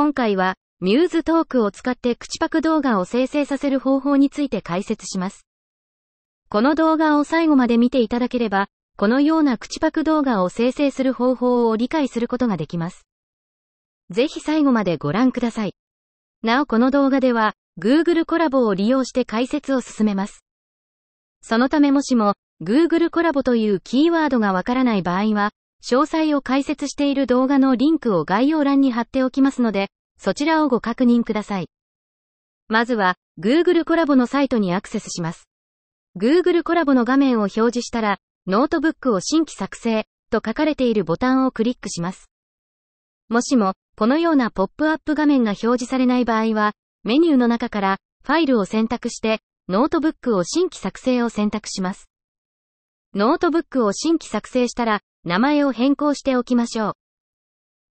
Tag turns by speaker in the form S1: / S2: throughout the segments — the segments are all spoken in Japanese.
S1: 今回は、ミューズトークを使って口パク動画を生成させる方法について解説します。この動画を最後まで見ていただければ、このような口パク動画を生成する方法を理解することができます。ぜひ最後までご覧ください。なおこの動画では、Google コラボを利用して解説を進めます。そのためもしも、Google コラボというキーワードがわからない場合は、詳細を解説している動画のリンクを概要欄に貼っておきますので、そちらをご確認ください。まずは、Google コラボのサイトにアクセスします。Google コラボの画面を表示したら、ノートブックを新規作成と書かれているボタンをクリックします。もしも、このようなポップアップ画面が表示されない場合は、メニューの中からファイルを選択して、ノートブックを新規作成を選択します。ノートブックを新規作成したら、名前を変更しておきましょう。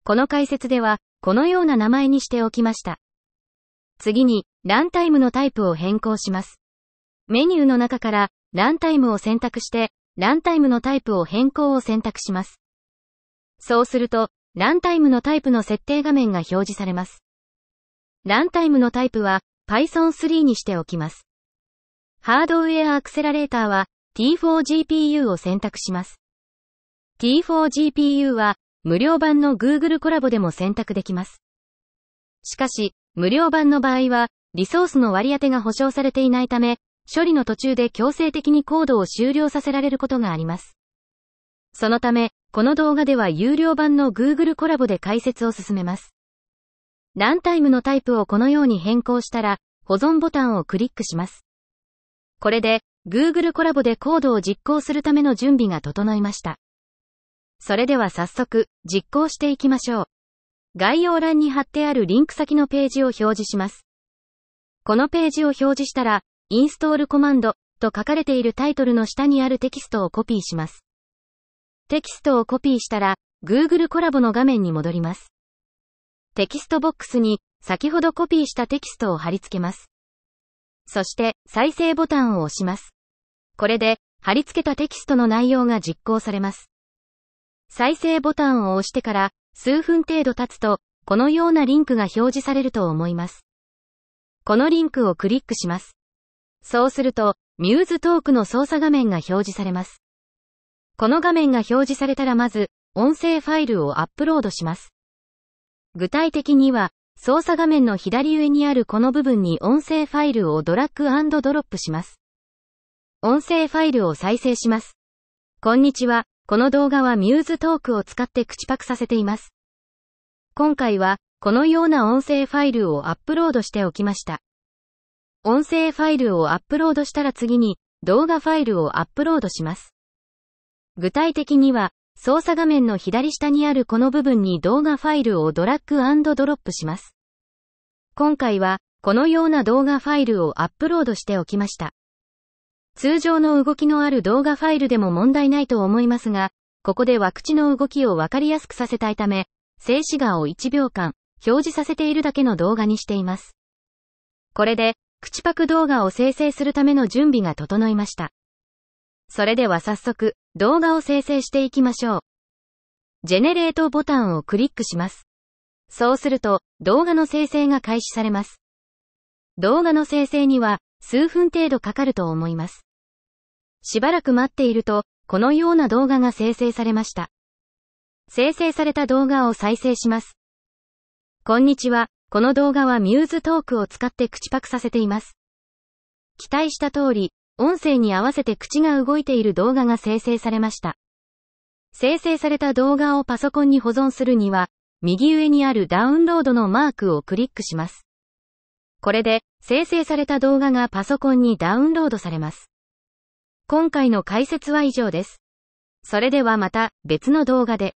S1: この解説では、このような名前にしておきました。次に、ランタイムのタイプを変更します。メニューの中から、ランタイムを選択して、ランタイムのタイプを変更を選択します。そうすると、ランタイムのタイプの設定画面が表示されます。ランタイムのタイプは Python 3にしておきます。ハードウェアアクセラレーターは T4GPU を選択します。T4GPU は無料版の Google コラボでも選択できます。しかし、無料版の場合は、リソースの割り当てが保証されていないため、処理の途中で強制的にコードを終了させられることがあります。そのため、この動画では有料版の Google コラボで解説を進めます。ランタイムのタイプをこのように変更したら、保存ボタンをクリックします。これで、Google コラボでコードを実行するための準備が整いました。それでは早速、実行していきましょう。概要欄に貼ってあるリンク先のページを表示します。このページを表示したら、インストールコマンドと書かれているタイトルの下にあるテキストをコピーします。テキストをコピーしたら、Google コラボの画面に戻ります。テキストボックスに、先ほどコピーしたテキストを貼り付けます。そして、再生ボタンを押します。これで、貼り付けたテキストの内容が実行されます。再生ボタンを押してから数分程度経つと、このようなリンクが表示されると思います。このリンクをクリックします。そうすると、ミューズトークの操作画面が表示されます。この画面が表示されたらまず、音声ファイルをアップロードします。具体的には、操作画面の左上にあるこの部分に音声ファイルをドラッグドロップします。音声ファイルを再生します。こんにちは、この動画はミューズトークを使って口パクさせています。今回は、このような音声ファイルをアップロードしておきました。音声ファイルをアップロードしたら次に、動画ファイルをアップロードします。具体的には、操作画面の左下にあるこの部分に動画ファイルをドラッグドロップします。今回は、このような動画ファイルをアップロードしておきました。通常の動きのある動画ファイルでも問題ないと思いますが、ここでワクチの動きをわかりやすくさせたいため、静止画を1秒間表示させているだけの動画にしています。これで、口パク動画を生成するための準備が整いました。それでは早速、動画を生成していきましょう。ジェネレートボタンをクリックします。そうすると、動画の生成が開始されます。動画の生成には、数分程度かかると思います。しばらく待っていると、このような動画が生成されました。生成された動画を再生します。こんにちは、この動画はミューズトークを使って口パクさせています。期待した通り、音声に合わせて口が動いている動画が生成されました。生成された動画をパソコンに保存するには、右上にあるダウンロードのマークをクリックします。これで、生成された動画がパソコンにダウンロードされます。今回の解説は以上です。それではまた別の動画で。